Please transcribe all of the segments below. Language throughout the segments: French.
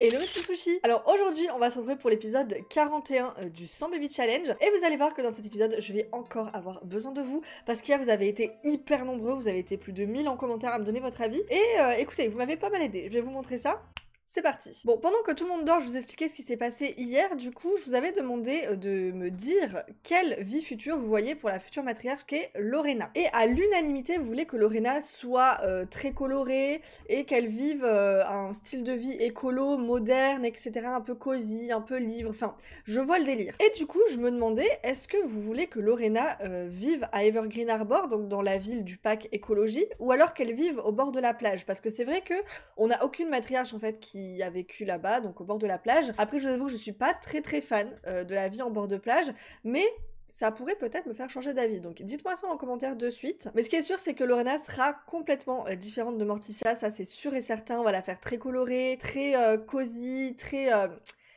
Hello petit sushi Alors aujourd'hui on va se retrouver pour l'épisode 41 euh, du 100 baby challenge et vous allez voir que dans cet épisode je vais encore avoir besoin de vous parce qu'hier vous avez été hyper nombreux, vous avez été plus de 1000 en commentaire à me donner votre avis et euh, écoutez vous m'avez pas mal aidé, je vais vous montrer ça c'est parti. Bon, pendant que tout le monde dort, je vous expliquais ce qui s'est passé hier. Du coup, je vous avais demandé euh, de me dire quelle vie future vous voyez pour la future matriarche qui est Lorena. Et à l'unanimité, vous voulez que Lorena soit euh, très colorée et qu'elle vive euh, un style de vie écolo, moderne, etc. Un peu cosy, un peu libre. Enfin, je vois le délire. Et du coup, je me demandais, est-ce que vous voulez que Lorena vive à Evergreen Arbor, donc dans la ville du pack écologie, ou alors qu'elle vive au bord de la plage Parce que c'est vrai que on n'a aucune matriarche en fait qui a vécu là-bas, donc au bord de la plage. Après, je vous avoue que je suis pas très très fan euh, de la vie en bord de plage, mais ça pourrait peut-être me faire changer d'avis. Donc dites-moi ça en commentaire de suite. Mais ce qui est sûr, c'est que Lorena sera complètement euh, différente de Morticia, ça c'est sûr et certain. On va la faire très colorée, très euh, cosy, très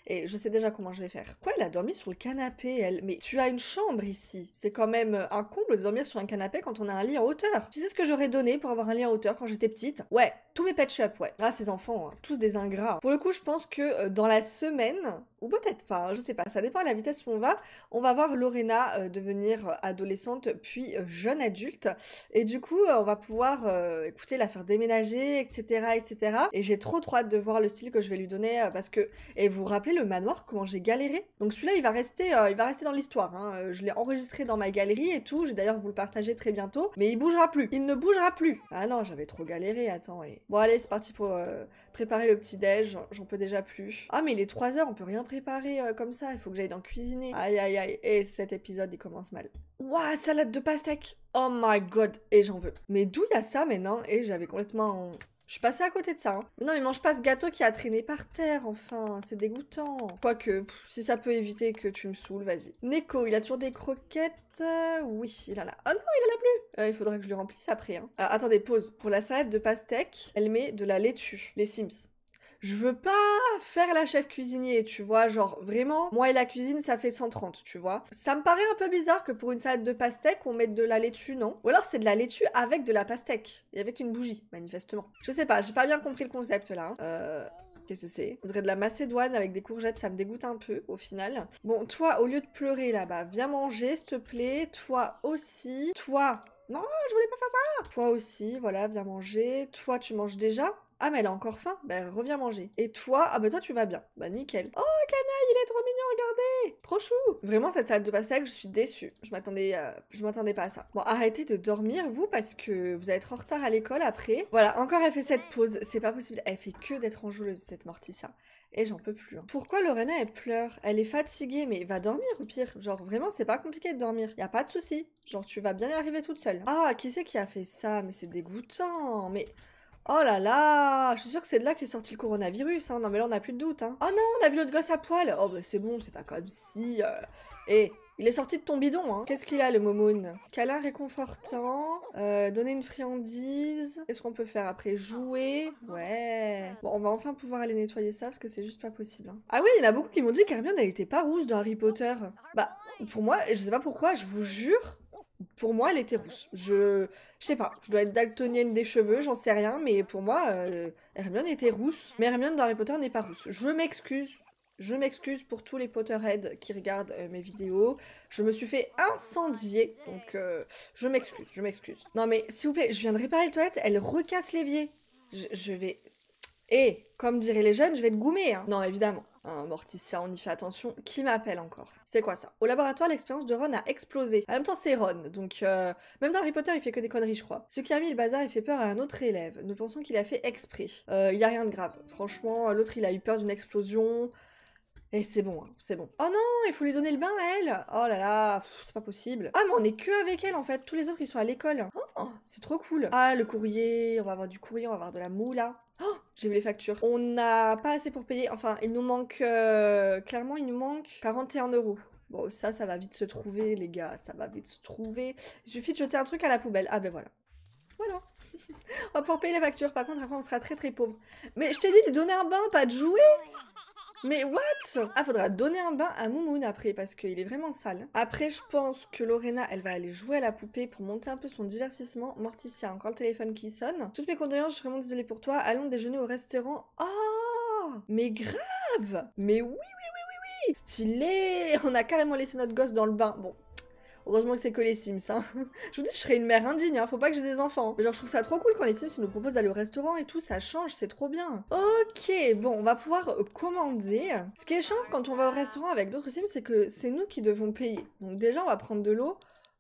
et je sais déjà comment je vais faire. Quoi, elle a dormi sur le canapé, elle Mais tu as une chambre ici. C'est quand même euh, un comble de dormir sur un canapé quand on a un lit en hauteur. Tu sais ce que j'aurais donné pour avoir un lit en hauteur quand j'étais petite Ouais, tous mes patch ups ouais. Ah, ces enfants, hein. tous des ingrats. Pour le coup, je pense que euh, dans la semaine, ou peut-être pas, hein, je sais pas, ça dépend la vitesse où on va. On va voir Lorena euh, devenir euh, adolescente puis euh, jeune adulte et du coup on va pouvoir écouter la faire déménager, etc., etc. Et j'ai trop trop hâte de voir le style que je vais lui donner parce que et vous, vous rappelez le manoir comment j'ai galéré. Donc celui-là il va rester, il va rester dans l'histoire. Hein. Je l'ai enregistré dans ma galerie et tout. J'ai d'ailleurs vous le partager très bientôt, mais il bougera plus. Il ne bougera plus. Ah non, j'avais trop galéré. Attends. Et... Bon allez c'est parti pour préparer le petit déj. J'en peux déjà plus. Ah mais il est 3 h on peut rien préparer euh, comme ça, il faut que j'aille dans cuisiner. Aïe aïe aïe, et cet épisode il commence mal. Ouah, salade de pastèque Oh my god, et j'en veux. Mais d'où il y a ça maintenant Et j'avais complètement... Je suis passée à côté de ça. Hein. non, mais mange pas ce gâteau qui a traîné par terre, enfin, c'est dégoûtant. Quoique, si ça peut éviter que tu me saoules, vas-y. Neko, il a toujours des croquettes Oui, il en a. Oh non, il en a plus euh, Il faudra que je le remplisse après. Hein. Euh, attendez, pause. Pour la salade de pastèque, elle met de la laitue, les Sims je veux pas faire la chef cuisinier, tu vois, genre vraiment, moi et la cuisine, ça fait 130, tu vois. Ça me paraît un peu bizarre que pour une salade de pastèque, on mette de la laitue, non Ou alors c'est de la laitue avec de la pastèque, et avec une bougie, manifestement. Je sais pas, j'ai pas bien compris le concept là. Hein. Euh, qu'est-ce que c'est On dirait de la macédoine avec des courgettes, ça me dégoûte un peu au final. Bon, toi, au lieu de pleurer là-bas, viens manger, s'il te plaît. Toi aussi. Toi, non, je voulais pas faire ça. Toi aussi, voilà, viens manger. Toi, tu manges déjà ah, mais elle a encore faim Ben, reviens manger. Et toi Ah, ben toi, tu vas bien. Bah, ben, nickel. Oh, canaille, il est trop mignon, regardez Trop chou Vraiment, cette salade de pastèque, je suis déçue. Je m'attendais euh, je m'attendais pas à ça. Bon, arrêtez de dormir, vous, parce que vous allez être en retard à l'école après. Voilà, encore, elle fait cette pause. C'est pas possible. Elle fait que d'être enjouleuse, cette Morticia. Et j'en peux plus. Hein. Pourquoi Lorena, elle pleure Elle est fatiguée, mais va dormir au pire. Genre, vraiment, c'est pas compliqué de dormir. Y a pas de souci. Genre, tu vas bien y arriver toute seule. Ah, qui c'est qui a fait ça Mais c'est dégoûtant. Mais Oh là là, je suis sûre que c'est de là qu'est sorti le coronavirus, hein. Non mais là on n'a plus de doute, hein. Oh non, on a vu l'autre gosse à poil. Oh bah c'est bon, c'est pas comme si. Euh. Et il est sorti de ton bidon, hein. Qu'est-ce qu'il a, le momoun Câlin réconfortant, euh, donner une friandise. Qu'est-ce qu'on peut faire après Jouer Ouais. Bon, on va enfin pouvoir aller nettoyer ça, parce que c'est juste pas possible. Hein. Ah oui, il y en a beaucoup qui m'ont dit qu'Hermione, elle était pas rouge dans Harry Potter. Bah, pour moi, je sais pas pourquoi, je vous jure, pour moi, elle était rousse. Je, sais pas, je dois être daltonienne des cheveux, j'en sais rien, mais pour moi, euh, Hermione était rousse. Mais Hermione dans Harry Potter n'est pas rousse. Je m'excuse. Je m'excuse pour tous les Potterheads qui regardent euh, mes vidéos. Je me suis fait incendier, donc euh, je m'excuse, je m'excuse. Non mais s'il vous plaît, je viens de réparer le toilette, elle recasse l'évier. Je, vais... Et, eh, comme diraient les jeunes, je vais être goumer. Hein. Non, évidemment un morticien, on y fait attention. Qui m'appelle encore C'est quoi ça Au laboratoire, l'expérience de Ron a explosé. En même temps, c'est Ron, donc euh, même dans Harry Potter, il fait que des conneries, je crois. Ce qui a mis le bazar et fait peur à un autre élève. Nous pensons qu'il a fait exprès. il euh, y a rien de grave. Franchement, l'autre, il a eu peur d'une explosion. Et c'est bon, hein, c'est bon. Oh non, il faut lui donner le bain à elle Oh là là, c'est pas possible. Ah mais on est que avec elle en fait, tous les autres ils sont à l'école. Oh, c'est trop cool. Ah le courrier, on va avoir du courrier, on va avoir de la moula. Oh, j'ai vu les factures. On n'a pas assez pour payer. Enfin, il nous manque. Euh, clairement, il nous manque 41 euros. Bon, ça, ça va vite se trouver, les gars. Ça va vite se trouver. Il suffit de jeter un truc à la poubelle. Ah ben voilà. Voilà. on va pouvoir payer les factures. Par contre, après, on sera très très pauvres. Mais je t'ai dit de lui donner un bain, pas de jouer. Mais what Ah, faudra donner un bain à Moumoun après parce qu'il est vraiment sale. Après, je pense que Lorena, elle va aller jouer à la poupée pour monter un peu son divertissement. Morticia, encore le téléphone qui sonne. Toutes mes condoléances, je suis vraiment désolée pour toi. Allons déjeuner au restaurant. Oh Mais grave Mais oui, oui, oui, oui, oui Stylé On a carrément laissé notre gosse dans le bain. Bon, Heureusement que c'est que les Sims, hein. je vous dis, je serais une mère indigne, hein. faut pas que j'ai des enfants. Mais genre, je trouve ça trop cool quand les Sims nous proposent d'aller au restaurant et tout, ça change, c'est trop bien. Ok, bon, on va pouvoir euh, commander. Ce qui est chiant quand on va au restaurant avec d'autres Sims, c'est que c'est nous qui devons payer. Donc déjà, on va prendre de l'eau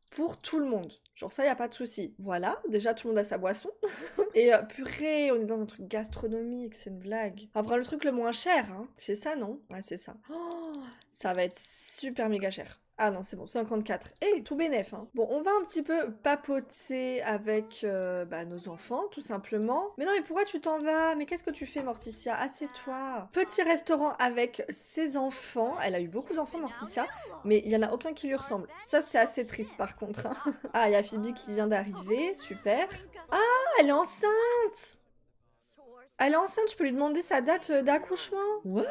pour tout le monde. Genre ça, il a pas de souci. Voilà, déjà tout le monde a sa boisson. et euh, purée, on est dans un truc gastronomique, c'est une blague. prendre le truc le moins cher, hein. c'est ça, non Ouais, c'est ça. ça va être super méga cher. Ah non, c'est bon, 54. Et tout bénef. Hein. Bon, on va un petit peu papoter avec euh, bah, nos enfants, tout simplement. Mais non, mais pourquoi tu t'en vas Mais qu'est-ce que tu fais, Morticia Assieds-toi. Petit restaurant avec ses enfants. Elle a eu beaucoup d'enfants, Morticia, mais il n'y en a aucun qui lui ressemble. Ça, c'est assez triste, par contre. Hein. Ah, il y a Phoebe qui vient d'arriver. Super. Ah, elle est enceinte elle est enceinte, je peux lui demander sa date euh, d'accouchement. What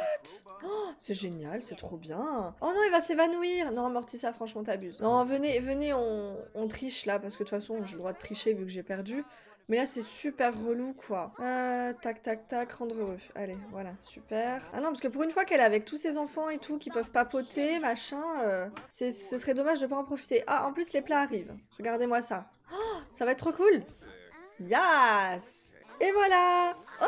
oh, C'est génial, c'est trop bien. Oh non, il va s'évanouir. Non, Mortissa, franchement, t'abuses. Non, venez, venez, on, triche là, parce que de toute façon, j'ai le droit de tricher vu que j'ai perdu. Mais là, c'est super relou, quoi. Euh, tac, tac, tac, rendre heureux. Allez, voilà, super. Ah non, parce que pour une fois qu'elle est avec tous ses enfants et tout, qui peuvent papoter, machin, euh, ce serait dommage de pas en profiter. Ah, en plus, les plats arrivent. Regardez-moi ça. Oh, ça va être trop cool. Yes Et voilà Oh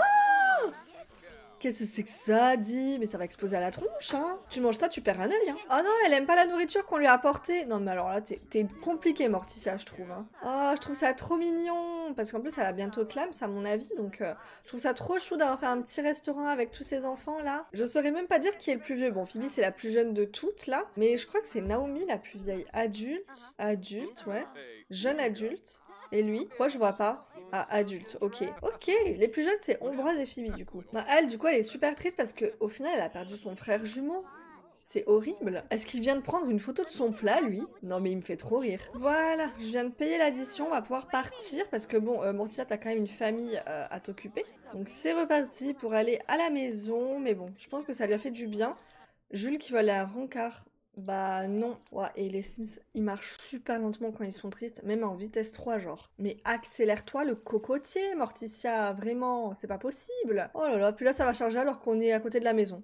Qu'est-ce que c'est que ça, dit Mais ça va exploser à la tronche, hein Tu manges ça, tu perds un œil, hein Oh non, elle aime pas la nourriture qu'on lui a apportée Non mais alors là, t'es compliqué, Morticia, je trouve. Oh, je trouve ça trop mignon Parce qu'en plus, elle va bientôt clams, à mon avis, donc euh, je trouve ça trop chou d'avoir fait un petit restaurant avec tous ces enfants, là. Je saurais même pas dire qui est le plus vieux. Bon, Phoebe, c'est la plus jeune de toutes, là. Mais je crois que c'est Naomi, la plus vieille. Adulte, adulte, ouais. Jeune adulte. Et lui Moi, je vois pas. Ah, adulte, ok. Ok, les plus jeunes, c'est Ombroise et Phoebe, du coup. Bah, elle, du coup, elle est super triste parce qu'au final, elle a perdu son frère jumeau. C'est horrible. Est-ce qu'il vient de prendre une photo de son plat, lui Non, mais il me fait trop rire. Voilà, je viens de payer l'addition, on va pouvoir partir. Parce que bon, euh, t'as quand même une famille euh, à t'occuper. Donc c'est reparti pour aller à la maison. Mais bon, je pense que ça lui a fait du bien. Jules qui va aller à Rancard. Bah non, ouais, et les Sims, ils marchent super lentement quand ils sont tristes, même en vitesse 3 genre. Mais accélère-toi le cocotier, Morticia, vraiment, c'est pas possible. Oh là là, puis là ça va charger alors qu'on est à côté de la maison.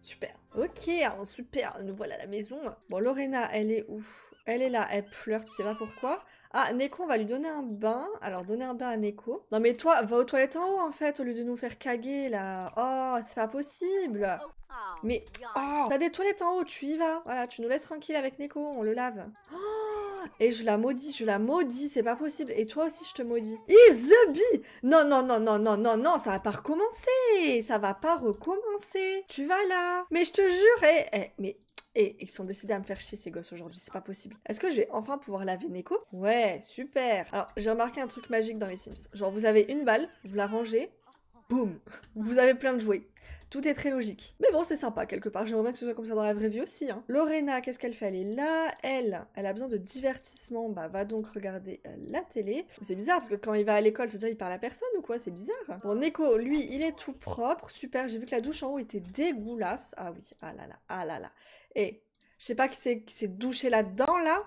Super. Ok, super, nous voilà à la maison. Bon, Lorena, elle est où Elle est là, elle pleure, tu sais pas pourquoi. Ah, Neko, on va lui donner un bain. Alors, donner un bain à Neko. Non, mais toi, va aux toilettes en haut, en fait, au lieu de nous faire caguer, là. Oh, c'est pas possible. Mais, oh, t'as des toilettes en haut, tu y vas. Voilà, tu nous laisses tranquille avec Neko, on le lave. Oh, et je la maudis, je la maudis, c'est pas possible. Et toi aussi, je te maudis. Et The Bee Non, non, non, non, non, non, non, ça va pas recommencer. Ça va pas recommencer. Tu vas là. Mais je te jure, et eh, eh, mais et ils sont décidés à me faire chier ces gosses aujourd'hui, c'est pas possible. Est-ce que je vais enfin pouvoir laver Neko Ouais, super Alors, j'ai remarqué un truc magique dans les Sims. Genre, vous avez une balle, vous la rangez, boum Vous avez plein de jouets. Tout est très logique. Mais bon, c'est sympa quelque part. J'aimerais bien que ce soit comme ça dans la vraie vie aussi. Hein. Lorena, qu'est-ce qu'elle fait Elle est là. Elle, elle a besoin de divertissement. Bah, va donc regarder euh, la télé. C'est bizarre parce que quand il va à l'école, ça veut dire, il parle à personne ou quoi C'est bizarre. Bon, Neko, lui, il est tout propre. Super. J'ai vu que la douche en haut était dégoulasse. Ah oui. Ah là là. Ah là là. Et je sais pas qui s'est douché là-dedans là,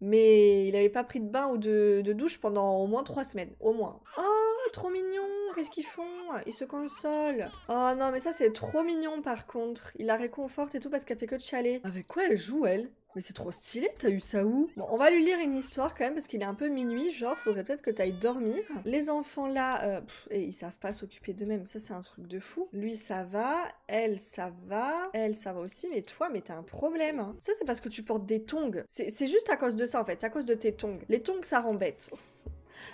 mais il avait pas pris de bain ou de, de douche pendant au moins trois semaines. Au moins. Oh Oh, trop mignon Qu'est-ce qu'ils font Ils se consolent. Oh non, mais ça, c'est trop mignon, par contre. Il la réconforte et tout parce qu'elle fait que de chalet Avec quoi elle joue, elle mais c'est trop stylé, t'as eu ça où Bon, on va lui lire une histoire quand même, parce qu'il est un peu minuit, genre, faudrait peut-être que t'ailles dormir. Les enfants là, euh, et ils savent pas s'occuper d'eux-mêmes, ça c'est un truc de fou. Lui ça va, elle ça va, elle ça va aussi, mais toi, mais t'as un problème. Hein. Ça c'est parce que tu portes des tongs. C'est juste à cause de ça en fait, c'est à cause de tes tongs. Les tongs ça rend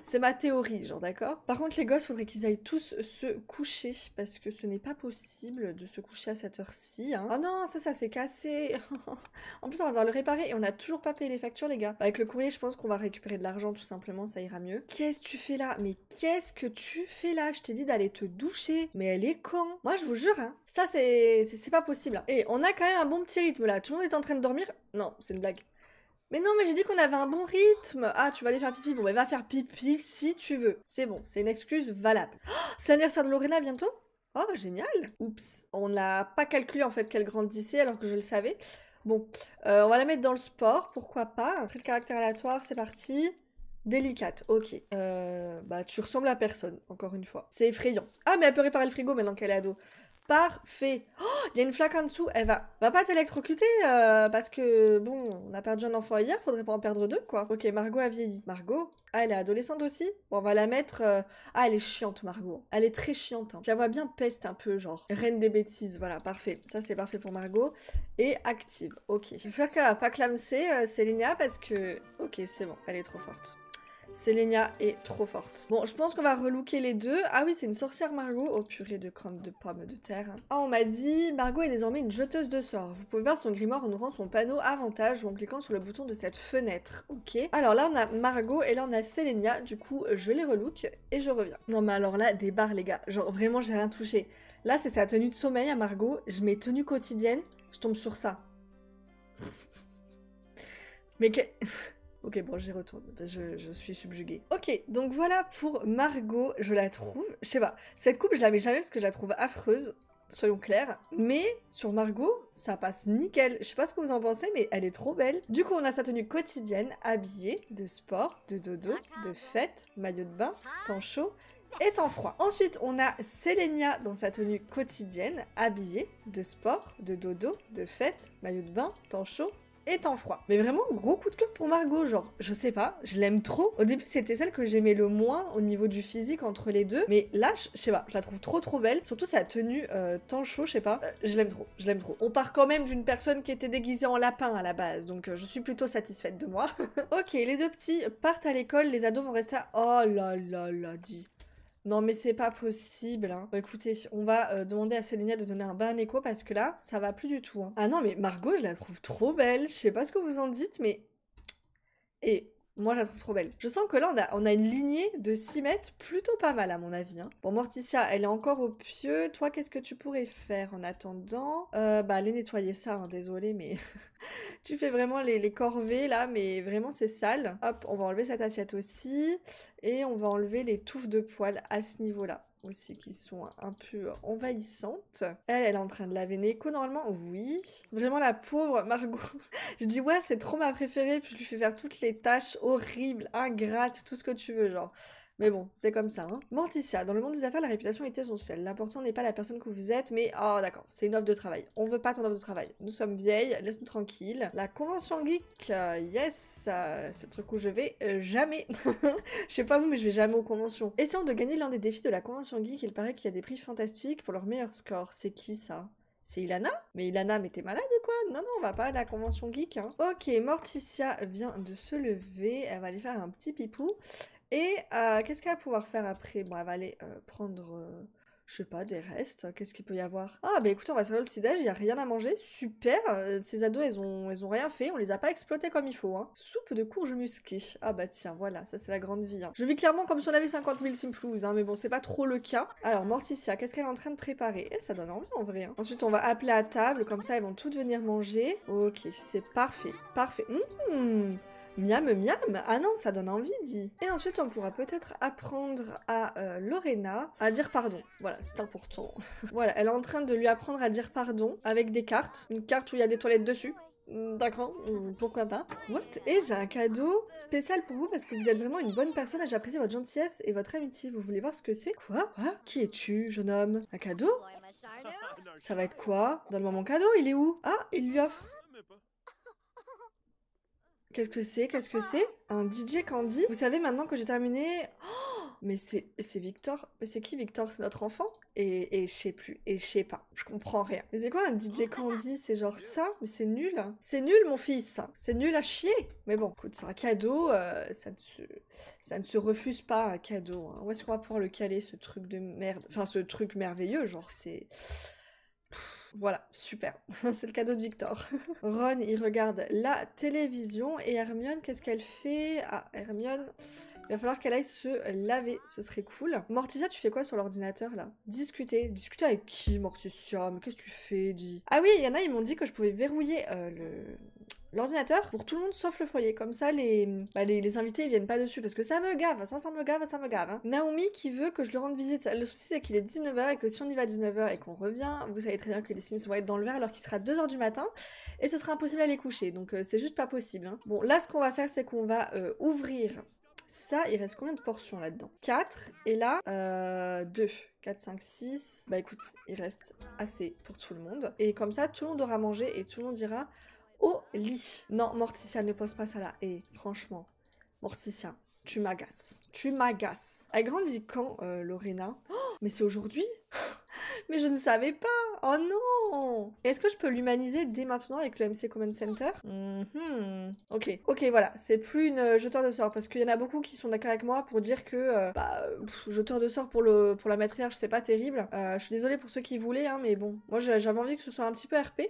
c'est ma théorie, genre, d'accord Par contre, les gosses, faudrait qu'ils aillent tous se coucher, parce que ce n'est pas possible de se coucher à cette heure-ci. Hein. Oh non, ça, ça s'est cassé En plus, on va devoir le réparer, et on n'a toujours pas payé les factures, les gars. Avec le courrier, je pense qu'on va récupérer de l'argent, tout simplement, ça ira mieux. Qu'est-ce que tu fais là Mais qu'est-ce que tu fais là Je t'ai dit d'aller te doucher, mais elle est quand Moi, je vous jure, hein, ça, c'est pas possible. Et on a quand même un bon petit rythme, là. Tout le monde est en train de dormir Non, c'est une blague. Mais non, mais j'ai dit qu'on avait un bon rythme. Ah, tu vas aller faire pipi. Bon, mais bah, va faire pipi si tu veux. C'est bon, c'est une excuse valable. Oh, c'est l'anniversaire de Lorena bientôt Oh, génial Oups, on n'a pas calculé en fait qu'elle grandissait alors que je le savais. Bon, euh, on va la mettre dans le sport, pourquoi pas. Un trait de caractère aléatoire, c'est parti. Délicate, ok. Euh, bah, tu ressembles à personne, encore une fois. C'est effrayant. Ah, mais elle peut réparer le frigo maintenant qu'elle est ado. Parfait. Oh, il y a une flaque en dessous. Elle va, va pas t'électrocuter euh, parce que bon, on a perdu un enfant hier, faudrait pas en perdre deux quoi. Ok, Margot a vieilli. Margot, ah, elle est adolescente aussi. Bon, on va la mettre. Euh, ah, elle est chiante Margot. Elle est très chiante. Hein. Je la vois bien peste un peu, genre reine des bêtises. Voilà, parfait. Ça c'est parfait pour Margot. Et active. Ok. J'espère qu'elle va pas clamser euh, parce que ok, c'est bon, elle est trop forte. Selenia est trop forte. Bon, je pense qu'on va relooker les deux. Ah oui, c'est une sorcière Margot. Oh purée de crème de pommes de terre. Hein. Ah, on m'a dit, Margot est désormais une jeteuse de sorts. Vous pouvez voir son grimoire en ouvrant son panneau avantage ou en cliquant sur le bouton de cette fenêtre. Ok. Alors là, on a Margot et là, on a Selenia. Du coup, je les relook et je reviens. Non mais alors là, des barres les gars. Genre vraiment, j'ai rien touché. Là, c'est sa tenue de sommeil à Margot. Je mets tenue quotidienne. Je tombe sur ça. Mais que... Ok, bon, j'y retourne. Je, je, suis subjuguée. Ok, donc voilà pour Margot. Je la trouve, je sais pas, cette coupe, je la mets jamais parce que je la trouve affreuse, soyons clairs. Mais sur Margot, ça passe nickel. Je sais pas ce que vous en pensez, mais elle est trop belle. Du coup, on a sa tenue quotidienne, habillée, de sport, de dodo, de fête, maillot de bain, temps chaud et temps froid. Ensuite, on a Selenia dans sa tenue quotidienne, habillée de sport, de dodo, de fête, maillot de bain, temps chaud et temps froid. Mais vraiment, gros coup de cœur pour Margot, genre, je sais pas, je l'aime trop. Au début, c'était celle que j'aimais le moins au niveau du physique entre les deux, mais là, je sais pas, je la trouve trop trop belle. Surtout sa tenue euh, temps chaud, je sais pas, euh, je l'aime trop, je l'aime trop. On part quand même d'une personne qui était déguisée en lapin à la base, donc euh, je suis plutôt satisfaite de moi. ok, les deux petits partent à l'école, les ados vont rester à... Oh là là là, dit. Non, mais c'est pas possible. Hein. écoutez, on va euh, demander à Selenia de donner un bain écho, parce que là, ça va plus du tout. Hein. Ah non, mais Margot, je la trouve trop belle. Je sais pas ce que vous en dites, mais. Et moi, je la trouve trop belle. Je sens que là, on a, une lignée de 6 mètres plutôt pas mal, à mon avis. Hein. Bon, Morticia, elle est encore au pieu. Toi, qu'est-ce que tu pourrais faire en attendant euh, Bah, allez nettoyer ça, hein, désolé, mais tu fais vraiment les, les, corvées, là, mais vraiment, c'est sale. Hop, on va enlever cette assiette aussi. Et on va enlever les touffes de poils à ce niveau-là aussi qui sont un peu envahissantes. Elle, elle est en train de laver Neko normalement, oui. Vraiment la pauvre Margot. je dis ouais, c'est trop ma préférée, puis je lui fais faire toutes les tâches horribles, ingrates, tout ce que tu veux, genre. Mais bon, c'est comme ça. Hein. Morticia, dans le monde des affaires, la réputation est essentielle. L'important n'est pas la personne que vous êtes, mais oh d'accord, c'est une offre de travail. On veut pas ton offre de travail. Nous sommes vieilles, laisse-nous tranquille. La convention geek, euh, yes, euh, c'est le truc où je vais euh, jamais. Je sais pas vous, mais je vais jamais aux conventions. Essayons de gagner l'un des défis de la convention geek. Il paraît qu'il y a des prix fantastiques pour leur meilleur score. C'est qui ça c'est Ilana Mais Ilana, mais t'es malade ou quoi Non, non, on va pas à la convention geek. Hein. Ok, Morticia vient de se lever. Elle va aller faire un petit pipou. Et euh, qu'est-ce qu'elle va pouvoir faire après Bon, elle va aller euh, prendre, euh, je sais pas, des restes. Qu'est-ce qu'il peut y avoir Ah, bah écoutez, on va servir le petit-déj, il n'y a rien à manger. Super Ces ados, elles ont, ont rien fait, on les a pas exploités comme il faut. Hein. Soupe de courge musquée. Ah bah tiens, voilà, ça c'est la grande vie. Hein. Je vis clairement comme si on avait 50 000 simflous, mais bon, c'est pas trop le cas. Alors, Morticia, qu'est-ce qu'elle est en train de préparer Eh, ça donne envie en vrai. Hein. Ensuite, on va appeler à table, comme ça, elles vont toutes venir manger. Ok, c'est parfait, parfait. Hum, hum. Miam miam Ah non, ça donne envie, dit Et ensuite, on pourra peut-être apprendre à euh, Lorena à dire pardon. Voilà, c'est important. voilà, elle est en train de lui apprendre à dire pardon avec des cartes. Une carte où il y a des toilettes dessus. Hmm, d'accord, hmm, pourquoi pas. What Et j'ai un cadeau spécial pour vous parce que vous êtes vraiment une bonne personne et j'apprécie votre gentillesse et votre amitié. Vous voulez voir ce que c'est Quoi ah, Qui es-tu, jeune homme Un cadeau Ça va être quoi Donne-moi mon cadeau, il est où Ah, il lui offre Qu'est-ce que c'est Qu'est-ce que c'est Un DJ Candy Vous savez maintenant que j'ai terminé. Oh, mais c'est Victor. Mais c'est qui Victor C'est notre enfant Et, et je sais plus. Et je sais pas. Je comprends rien. Mais c'est quoi un DJ Candy C'est genre ça Mais c'est nul. C'est nul, mon fils. C'est nul à chier. Mais bon, écoute, c'est un cadeau. Euh, ça, ne se, ça ne se refuse pas, un cadeau. Hein. Où est-ce qu'on va pouvoir le caler, ce truc de merde Enfin, ce truc merveilleux. Genre, c'est. Voilà, super. c'est le cadeau de Victor. Ron, il regarde la télévision et Hermione, qu'est-ce qu'elle fait Ah, Hermione, il va falloir qu'elle aille se laver, ce serait cool. Morticia, tu fais quoi sur l'ordinateur là Discuter. Discuter avec qui, Morticia Mais qu'est-ce que tu fais, dis Ah oui, il y en a, ils m'ont dit que je pouvais verrouiller euh, le l'ordinateur pour tout le monde sauf le foyer. Comme ça, les, bah, les, invités ne viennent pas dessus parce que ça me gave, ça, me gave, ça me gave. Hein. Naomi qui veut que je lui rende visite. Le souci, c'est qu'il est 19h et que si on y va à 19h et qu'on revient, vous savez très bien que les Sims vont être dans le verre alors qu'il sera 2h du matin et ce sera impossible à les coucher. Donc, euh, c'est juste pas possible. Hein. Bon, là, ce qu'on va faire, c'est qu'on va euh, ouvrir ça, il reste combien de portions là-dedans 4, et là, 2. 4, 5, 6. Bah écoute, il reste assez pour tout le monde. Et comme ça, tout le monde aura mangé et tout le monde ira au lit. Non, Morticia, ne pose pas ça là. Et eh, franchement, Morticia, tu m'agaces. Tu m'agaces. Elle grandit quand, euh, Lorena oh, Mais c'est aujourd'hui Mais je ne savais pas. Oh non Est-ce que je peux l'humaniser dès maintenant avec le MC Common Center Hum hum... Ok, ok, voilà. C'est plus une euh, jeteur de sort parce qu'il y en a beaucoup qui sont d'accord avec moi pour dire que euh, bah, euh, jeteur de sort pour le pour la matriarche, c'est pas terrible. je suis désolée pour ceux qui voulaient, hein, mais bon, moi j'avais envie que ce soit un petit peu RP.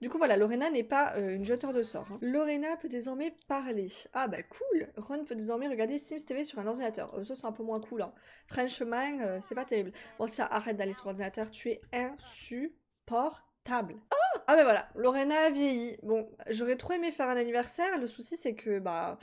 Du coup, voilà, Lorena n'est pas une jeteur de sort. Hein. Lorena peut désormais parler. Ah bah cool Ron peut désormais regarder Sims TV sur un ordinateur. ça, c'est un peu moins cool. Hein. French Frenchman, c'est pas terrible. Bon, ça, arrête d'aller sur ordinateur. Tu es insupportable. Oh ah ben voilà, Lorena a vieilli. Bon, j'aurais trop aimé faire un anniversaire. Le souci c'est que bah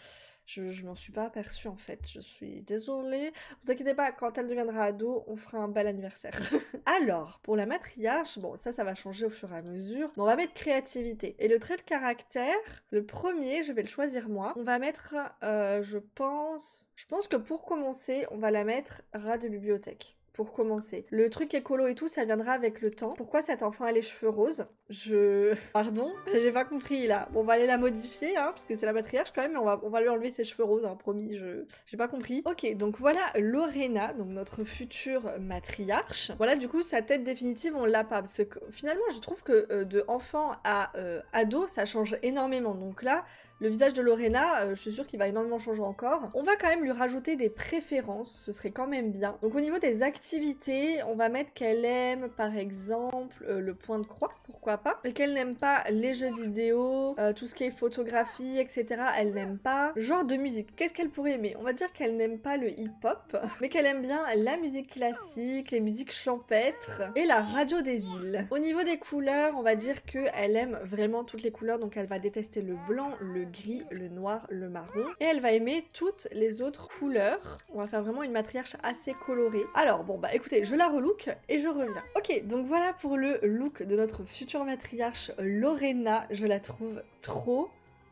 je, m'en suis pas aperçue en fait. Je suis désolée. Vous inquiétez pas, quand elle deviendra ado, on fera un bel anniversaire. Alors, pour la matriarche, bon, ça, ça va changer au fur et à mesure. on va mettre créativité. Et le trait de caractère, le premier, je vais le choisir moi. On va mettre, euh, je pense, je pense que pour commencer, on va la mettre rat de bibliothèque pour commencer. Le truc écolo et tout, ça viendra avec le temps. Pourquoi cet enfant a les cheveux roses Je... Pardon J'ai pas compris là. on va aller la modifier, hein, parce que c'est la matriarche quand même, mais on va, on va lui enlever ses cheveux roses, hein, promis, je... J'ai pas compris. Ok, donc voilà Lorena, donc notre future matriarche. Voilà, du coup, sa tête définitive, on l'a pas, parce que finalement, je trouve que euh, de enfant à euh, ado, ça change énormément. Donc là, le visage de Lorena, euh, je suis sûre qu'il va énormément changer encore. On va quand même lui rajouter des préférences, ce serait quand même bien. Donc au niveau des actes on va mettre qu'elle aime par exemple euh, le point de croix, pourquoi pas, et qu'elle n'aime pas les jeux vidéo, euh, tout ce qui est photographie, etc. Elle n'aime pas. Genre de musique, qu'est-ce qu'elle pourrait aimer On va dire qu'elle n'aime pas le hip-hop, mais qu'elle aime bien la musique classique, les musiques champêtres et la radio des îles. Au niveau des couleurs, on va dire que elle aime vraiment toutes les couleurs, donc elle va détester le blanc, le gris, le noir, le marron, et elle va aimer toutes les autres couleurs. On va faire vraiment une matriarche assez colorée. Alors bon, bon bah écoutez, je la relook et je reviens. Ok, donc voilà pour le look de notre future matriarche Lorena. Je la trouve trop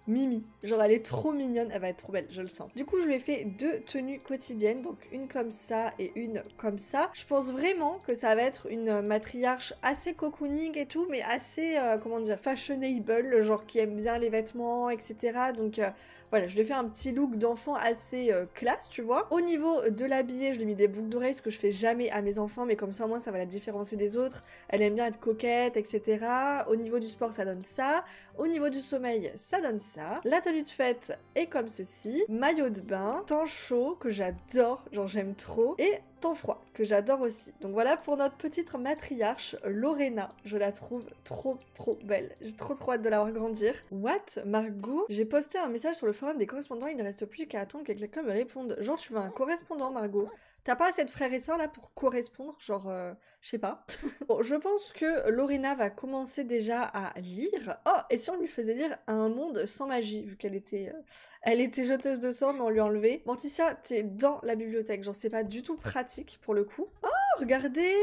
Mimi. Genre elle est trop mignonne, elle va être trop belle, je le sens. Du coup je lui ai fait deux tenues quotidiennes, donc une comme ça et une comme ça. Je pense vraiment que ça va être une matriarche assez cocooning et tout, mais assez, euh, comment dire, fashionable, le genre qui aime bien les vêtements, etc. Donc euh, voilà, je lui ai fait un petit look d'enfant assez euh, classe, tu vois. Au niveau de l'habillé, je lui ai mis des boucles d'oreilles, ce que je fais jamais à mes enfants, mais comme ça au moins ça va la différencier des autres. Elle aime bien être coquette, etc. Au niveau du sport, ça donne ça. Au niveau du sommeil, ça donne ça la tenue de fête est comme ceci. Maillot de bain, temps chaud que j'adore, genre j'aime trop. Et temps froid que j'adore aussi. Donc voilà pour notre petite matriarche Lorena. Je la trouve trop trop belle. J'ai trop trop hâte de la voir grandir. What Margot J'ai posté un message sur le forum des correspondants. Il ne reste plus qu'à attendre que quelqu'un me réponde. Genre tu veux un correspondant Margot T'as pas assez de frères et sœurs là pour correspondre, genre, euh, je sais pas. bon, je pense que Lorena va commencer déjà à lire. Oh, et si on lui faisait lire Un monde sans magie, vu qu'elle était, euh, elle était jeteuse de sang mais on lui a enlevé. Morticia, t'es dans la bibliothèque, genre c'est pas du tout pratique pour le coup. Oh, regardez,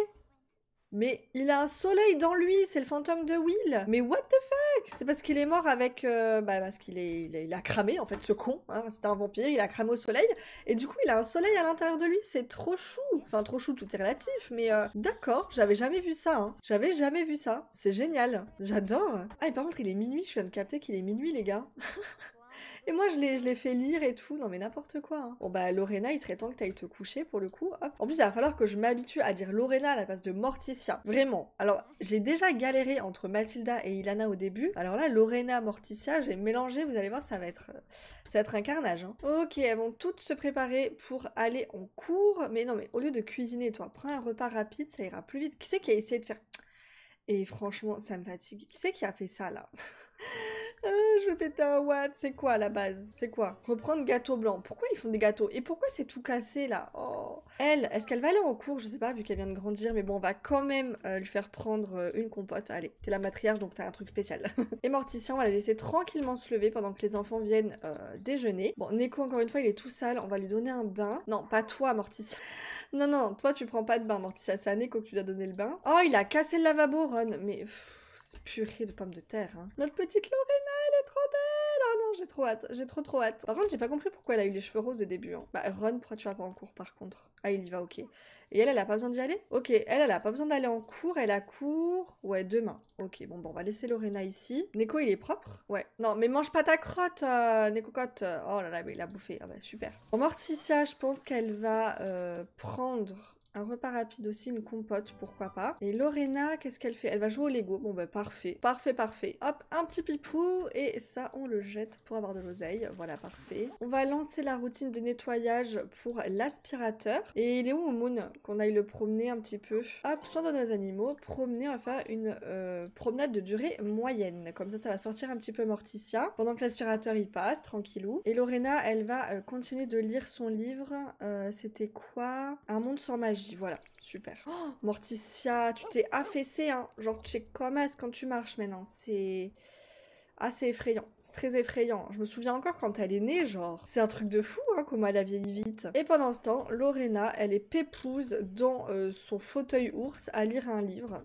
mais il a un soleil dans lui, c'est le fantôme de Will. Mais what the fuck C'est parce qu'il est mort avec... Euh, bah parce qu'il est, a, cramé en fait ce con. C'est hein. C'était un vampire, il a cramé au soleil. Et du coup il a un soleil à l'intérieur de lui, c'est trop chou. Enfin trop chou, tout est relatif. Mais euh, d'accord, j'avais jamais vu ça. Hein. J'avais jamais vu ça. C'est génial. J'adore. Ah et par contre il est minuit, je viens de capter qu'il est minuit les gars. Et moi, je l'ai fait lire et tout. Non, mais n'importe quoi. Hein. Bon, bah, Lorena, il serait temps que t'ailles te coucher pour le coup. En plus, il va falloir que je m'habitue à dire Lorena à la place de Morticia. Vraiment. Alors, j'ai déjà galéré entre Mathilda et Ilana au début. Alors là, Lorena, Morticia, j'ai mélangé. Vous allez voir, ça va être, ça va être un carnage. Hein. Ok, elles vont toutes se préparer pour aller en cours. Mais non, mais au lieu de cuisiner, toi, prends un repas rapide, ça ira plus vite. Qui c'est qui a essayé de faire. Et franchement, ça me fatigue. Qui c'est qui a fait ça là euh, je vais péter un watt. C'est quoi la base C'est quoi Reprendre gâteau blanc. Pourquoi ils font des gâteaux Et pourquoi c'est tout cassé là oh. Elle, est-ce qu'elle va aller en cours Je sais pas, vu qu'elle vient de grandir, mais bon, on va quand même euh, lui faire prendre euh, une compote. Allez, t'es la matriarche donc t'as un truc spécial. et Morticien, on va la laisser tranquillement se lever pendant que les enfants viennent déjeuner. Bon, Neko, encore une fois, il est tout sale. On va lui donner un bain. Non, pas toi, Morticia. non, non, toi tu prends pas de bain, Morticia. C'est à Neko que tu dois donner le bain. Oh, il a cassé le lavabo, Ron. Mais purée de pommes de terre. Hein. Notre petite Lorena, elle est trop belle Oh non, j'ai trop hâte, j'ai trop trop hâte. Par contre, j'ai pas compris pourquoi elle a eu les cheveux roses au début. Hein. Bah, Ron, pourquoi tu vas pas en cours par contre Ah, il y va, ok. Et elle, elle a pas besoin d'y aller Ok, elle, elle a pas besoin d'aller en cours, elle a cours... Ouais, demain. Ok, bon, bon, on va laisser Lorena ici. Neko, il est propre Ouais. Non, mais mange pas ta crotte, euh, Neko Cotte. Oh là là, mais il a bouffé. Ah bah, super. Bon, Morticia, je pense qu'elle va euh, prendre un repas rapide aussi, une compote, pourquoi pas. Et Lorena, qu'est-ce qu'elle fait Elle va jouer au Lego. Bon bah parfait, parfait, parfait. Hop, un petit pipou et ça on le jette pour avoir de l'oseille. Voilà, parfait. On va lancer la routine de nettoyage pour l'aspirateur. Et il est où Moon Qu'on aille le promener un petit peu. Hop, soin de nos animaux. Promener, on va faire une euh, promenade de durée moyenne. Comme ça, ça va sortir un petit peu Morticia. Pendant que l'aspirateur y passe, tranquillou. Et Lorena, elle va euh, continuer de lire son livre. Euh, c'était quoi Un monde sans magie voilà, super. Oh, Morticia, tu t'es oh, affaissée, hein. Genre, tu sais comme ce quand tu marches maintenant. C'est assez effrayant. C'est très effrayant. Je me souviens encore quand elle est née, genre. C'est un truc de fou, hein, comment elle a vite. Et pendant ce temps, Lorena, elle est pépouse dans euh, son fauteuil ours à lire un livre.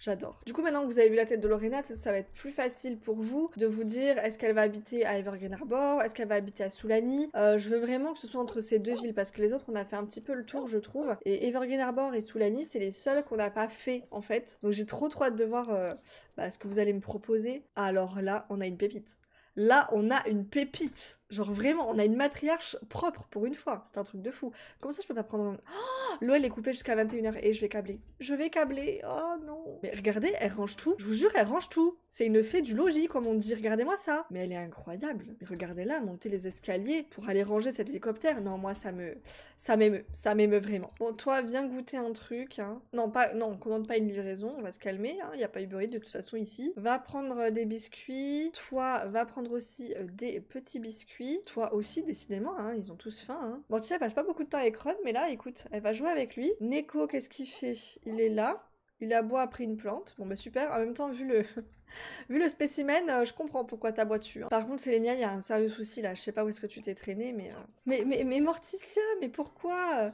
J'adore. Du coup, maintenant que vous avez vu la tête de Lorena, ça va être plus facile pour vous de vous dire est-ce qu'elle va habiter à Evergreen Arbor, est-ce qu'elle va habiter à Sulani. Euh, je veux vraiment que ce soit entre ces deux villes parce que les autres, on a fait un petit peu le tour, je trouve. Et Evergreen Harbor et Sulani, c'est les seuls qu'on n'a pas fait en fait. Donc j'ai trop trop hâte de voir euh, bah, ce que vous allez me proposer. Alors là, on a une pépite. Là, on a une pépite. Genre vraiment, on a une matriarche propre pour une fois. C'est un truc de fou. Comment ça, je peux pas prendre. Oh, L'eau, elle est coupée jusqu'à 21h et je vais câbler. Je vais câbler. Oh non. Mais regardez, elle range tout. Je vous jure, elle range tout. C'est une fée du logis, comme on dit. Regardez-moi ça. Mais elle est incroyable. Mais Regardez-la monter les escaliers pour aller ranger cet hélicoptère. Non, moi, ça me. Ça m'émeut. Ça m'émeut vraiment. Bon, toi, viens goûter un truc. Hein. Non, pas. Non, commande pas une livraison. On va se calmer. Hein. Il y n'y a pas Uber Eats de toute façon ici. Va prendre euh, des biscuits. Toi, va prendre aussi euh, des petits biscuits toi aussi, décidément, hein, ils ont tous faim. Morticia hein. passe pas beaucoup de temps avec Ron, mais là, écoute, elle va jouer avec lui. Neko, qu'est-ce qu'il fait Il est là. Il aboie après une plante. Bon, bah super. En même temps, vu le, vu le spécimen, euh, je comprends pourquoi ta dessus. Hein. Par contre, Célénia, il y a un sérieux souci là. Je sais pas où est-ce que tu t'es traîné, mais, euh, mais, mais. Mais Morticia, mais pourquoi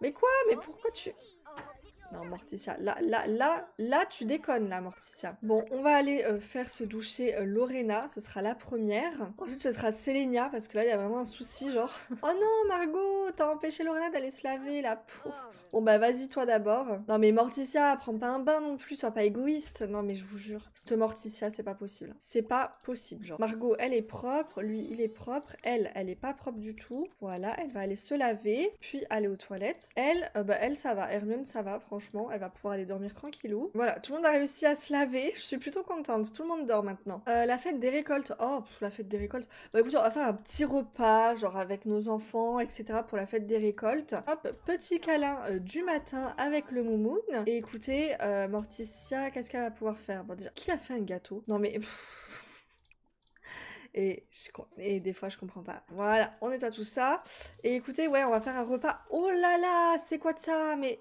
Mais quoi Mais pourquoi tu. Non, Morticia. Là, là, là, là, tu déconnes, là, Morticia. Bon, on va aller euh, faire se doucher euh, Lorena. Ce sera la première. Ensuite, ce sera Selenia, parce que là, il y a vraiment un souci, genre. oh non, Margot, t'as empêché Lorena d'aller se laver, la pauvre. Bon bah vas-y toi d'abord. Non mais Morticia, prends pas un bain non plus, sois pas égoïste. Non mais je vous jure, cette Morticia, c'est pas possible. C'est pas possible, genre. Margot, elle est propre, lui, il est propre, elle, elle est pas propre du tout. Voilà, elle va aller se laver, puis aller aux toilettes. Elle, euh, bah elle, ça va. Hermione, ça va, franchement, elle va pouvoir aller dormir tranquillou. Voilà, tout le monde a réussi à se laver, je suis plutôt contente, tout le monde dort maintenant. Euh, la fête des récoltes, oh, la fête des récoltes. Bah écoute, on va faire un petit repas, genre avec nos enfants, etc. pour la fête des récoltes. Hop, petit câlin euh, du matin avec le Moumoune. Et écoutez, euh, Morticia, qu'est-ce qu'elle va pouvoir faire Bon, déjà, qui a fait un gâteau Non, mais. Et, et, des fois je comprends pas. Voilà, on à tout ça. Et écoutez, ouais, on va faire un repas. Oh là là, c'est quoi de ça Mais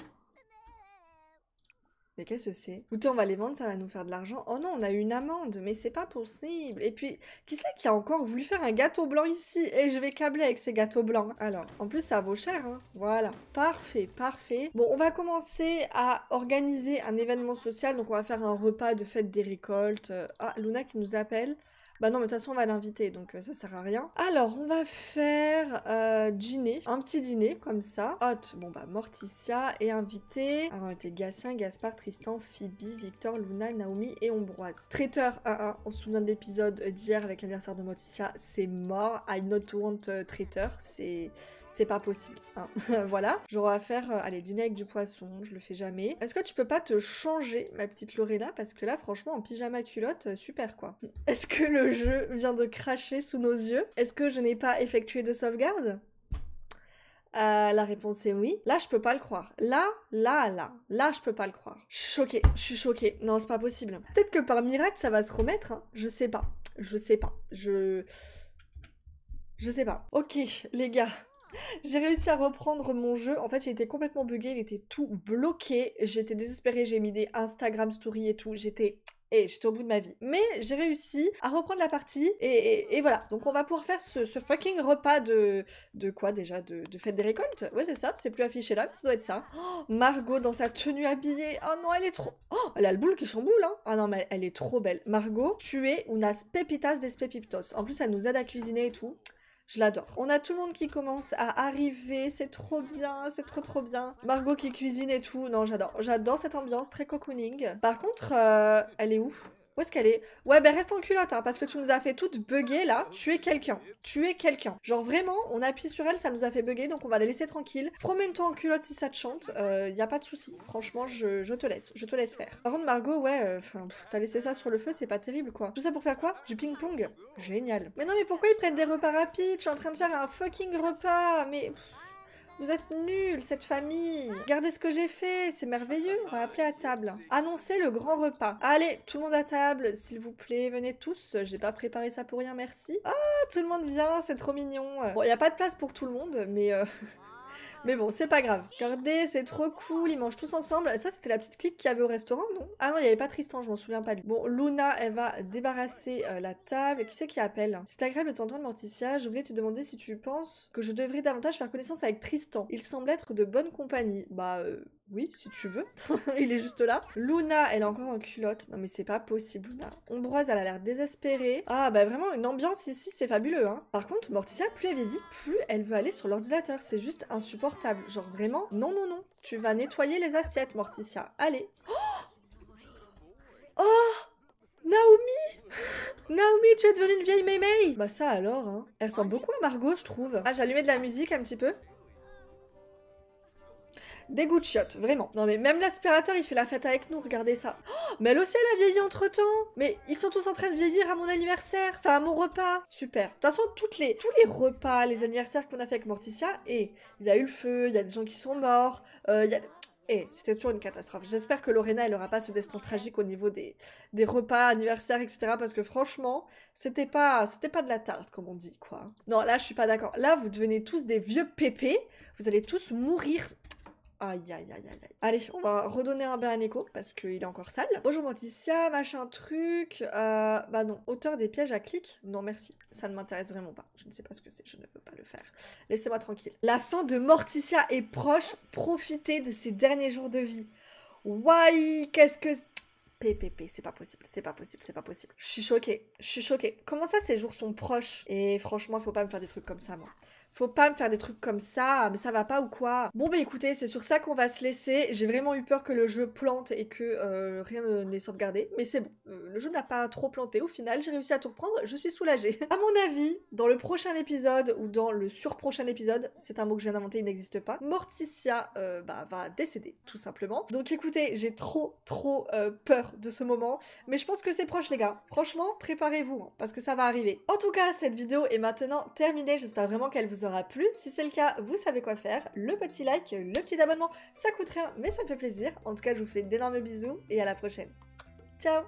mais qu'est-ce que c'est Écoutez, on va les vendre, ça va nous faire de l'argent. Oh non, on a eu une amende, mais c'est pas possible. Et puis, qui c'est qui a encore voulu faire un gâteau blanc ici Et je vais câbler avec ces gâteaux blancs. Alors, en plus, ça vaut cher, hein. Voilà, parfait, parfait. Bon, on va commencer à organiser un événement social. Donc, on va faire un repas de fête des récoltes. Ah, Luna qui nous appelle. Bah non, mais de toute façon, on va l'inviter, donc euh, ça sert à rien. Alors, on va faire euh, dîner, un petit dîner, comme ça. Hot, bon bah, Morticia est invité. Alors, on était Gatien, Gaspard, Tristan, Phoebe, Victor, Luna, Naomi et Ombroise. Traiteur 1-1, on se souvient de l'épisode d'hier avec l'anniversaire de Morticia, c'est mort. I not want euh, traiteur, c'est c'est pas possible. Hein. voilà, j'aurai à faire, euh, dîner avec du poisson, je le fais jamais. Est-ce que tu peux pas te changer, ma petite Lorena Parce que là, franchement, en pyjama culotte, euh, super quoi. Est-ce que le jeu vient de cracher sous nos yeux Est-ce que je n'ai pas effectué de sauvegarde euh, la réponse est oui. Là, je peux pas le croire. Là, là, là, là, je peux pas le croire. Je suis choquée, je suis choquée. Non, c'est pas possible. Peut-être que par miracle, ça va se remettre. Hein. Je sais pas. Je sais pas. Je. Je sais pas. Ok, les gars, j'ai réussi à reprendre mon jeu. En fait, il était complètement bugué, il était tout bloqué. J'étais désespérée, j'ai mis des Instagram stories et tout. J'étais et eh, j'étais au bout de ma vie. Mais j'ai réussi à reprendre la partie et, voilà. Donc on va pouvoir faire ce, fucking repas de, de quoi déjà de, de, fête des récoltes Ouais c'est ça, c'est plus affiché là, mais ça doit être ça. Oh, Margot dans sa tenue habillée. Oh non, elle est trop... Oh, elle a le boule qui chamboule. Hein. Ah non, mais elle est trop belle. Margot, tu es une pepitas des pepiptos. En plus, elle nous aide à cuisiner et tout. Je l'adore. On a tout le monde qui commence à arriver, c'est trop bien, c'est trop trop bien. Margot qui cuisine et tout, non j'adore. J'adore cette ambiance très cocooning. Par contre, euh, elle est où où est-ce qu'elle est Ouais, ben reste en culotte, hein, parce que tu nous as fait toutes bugger là. Tu es quelqu'un. Tu es quelqu'un. Genre vraiment, on appuie sur elle, ça nous a fait bugger, donc on va la laisser tranquille. Promène-toi en culotte si ça te chante. Il euh, y a pas de souci. Franchement, je, te laisse. Je te laisse faire. Par contre, Margot, ouais, euh, t'as laissé ça sur le feu, c'est pas terrible quoi. Tout ça pour faire quoi Du ping-pong Génial. Mais non, mais pourquoi ils prennent des repas rapides Je suis en train de faire un fucking repas. Mais. Vous êtes nuls, cette famille Regardez ce que j'ai fait, c'est merveilleux On va appeler à table. Annoncez le grand repas. Allez, tout le monde à table, s'il vous plaît, venez tous. J'ai pas préparé ça pour rien, merci. Ah, tout le monde vient, c'est trop mignon. Bon, il a pas de place pour tout le monde, mais... Euh, mais bon, c'est pas grave. Regardez, c'est trop cool, ils mangent tous ensemble. Ça, c'était la petite clique qu'il y avait au restaurant, non Ah non, il n'y avait pas Tristan, je m'en souviens pas. Bon, Luna, elle va débarrasser euh, la table. qui c'est qui appelle C'est agréable de t'entendre, Morticia. Je voulais te demander si tu penses que je devrais davantage faire connaissance avec Tristan. Il semble être de bonne compagnie. Bah, euh, oui, si tu veux. Il est juste là. Luna, elle est encore en culotte. Non mais c'est pas possible, Luna. Ombroise, elle a l'air désespérée. Ah bah vraiment, une ambiance ici, c'est fabuleux, hein. Par contre, Morticia, plus elle vieillit, plus elle veut aller sur l'ordinateur. C'est juste insupportable. Genre vraiment, non, non, non. Tu vas nettoyer les assiettes, Morticia. Allez. Oh, Naomi Naomi, tu es devenue une vieille mémé Bah ça alors, hein. Elle ressemble oh, beaucoup à Margot, je trouve. Ah, j'allumais de la musique un petit peu. Des goûts chiottes, vraiment. Non mais même l'aspirateur, il fait la fête avec nous, regardez ça. Oh, mais elle aussi, elle a vieilli entre-temps Mais ils sont tous en train de vieillir à mon anniversaire, enfin à mon repas. Super. De toute façon, les, tous les repas, les anniversaires qu'on a fait avec Morticia, et eh, il y a eu le feu, il y a des gens qui sont morts, Et euh, eh, c'était toujours une catastrophe. J'espère que Lorena, elle n'aura pas ce destin tragique au niveau des, des repas, anniversaires, etc. Parce que franchement, c'était pas, c'était pas de la tarte, comme on dit, quoi. Non, là, je suis pas d'accord. Là, vous devenez tous des vieux pépés. Vous allez tous mourir Aïe, aïe, aïe, aïe, Allez, on va redonner un bain à Neko parce qu'il est encore sale. Bonjour Morticia, machin truc. Euh, bah non, auteur des pièges à clic. Non, merci. Ça ne m'intéresse vraiment pas. Je ne sais pas ce que c'est. Je ne veux pas le faire. Laissez-moi tranquille. La fin de Morticia est proche. Profitez de ses derniers jours de vie. Why Qu'est-ce que... PPP, c'est pas possible, c'est pas possible, c'est pas possible. Je suis choquée, je suis choquée. Comment ça, ces jours sont proches Et franchement, il faut pas me faire des trucs comme ça, moi faut pas me faire des trucs comme ça, mais ça va pas ou quoi. Bon bah écoutez, c'est sur ça qu'on va se laisser. J'ai vraiment eu peur que le jeu plante et que euh, rien n'est sauvegardé, mais c'est bon. Euh, le jeu n'a pas trop planté au final, j'ai réussi à tout reprendre, je suis soulagée. à mon avis, dans le prochain épisode ou dans le surprochain épisode, c'est un mot que je viens d'inventer, il n'existe pas, Morticia euh, bah, va décéder tout simplement. Donc écoutez, j'ai trop trop peur de ce moment, mais je pense que c'est proche les gars. Franchement, préparez-vous hein, parce que ça va arriver. En tout cas, cette vidéo est maintenant terminée, j'espère vraiment qu'elle vous aura Si c'est le cas, vous savez quoi faire. Le petit like, le petit abonnement, ça coûte rien, mais ça me fait plaisir. En tout cas, je vous fais d'énormes bisous et à la prochaine. Ciao